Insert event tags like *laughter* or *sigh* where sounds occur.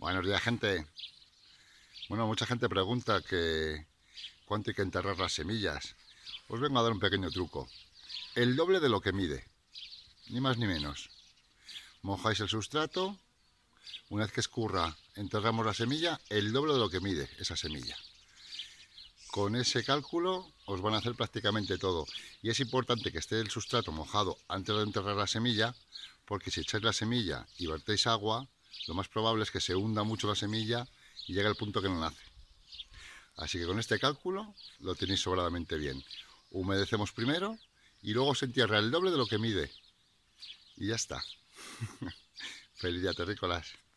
Buenos días, gente. Bueno, mucha gente pregunta que cuánto hay que enterrar las semillas. Os vengo a dar un pequeño truco. El doble de lo que mide. Ni más ni menos. Mojáis el sustrato. Una vez que escurra, enterramos la semilla, el doble de lo que mide esa semilla. Con ese cálculo os van a hacer prácticamente todo. Y es importante que esté el sustrato mojado antes de enterrar la semilla, porque si echáis la semilla y vertéis agua, lo más probable es que se hunda mucho la semilla y llegue al punto que no nace. Así que con este cálculo lo tenéis sobradamente bien. Humedecemos primero y luego se entierra el doble de lo que mide. Y ya está. *laughs* Feliz día, terrícolas.